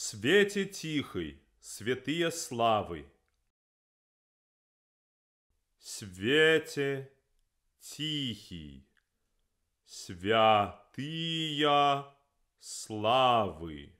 Свете тихой, святые славы. Свете тихий, святые славы.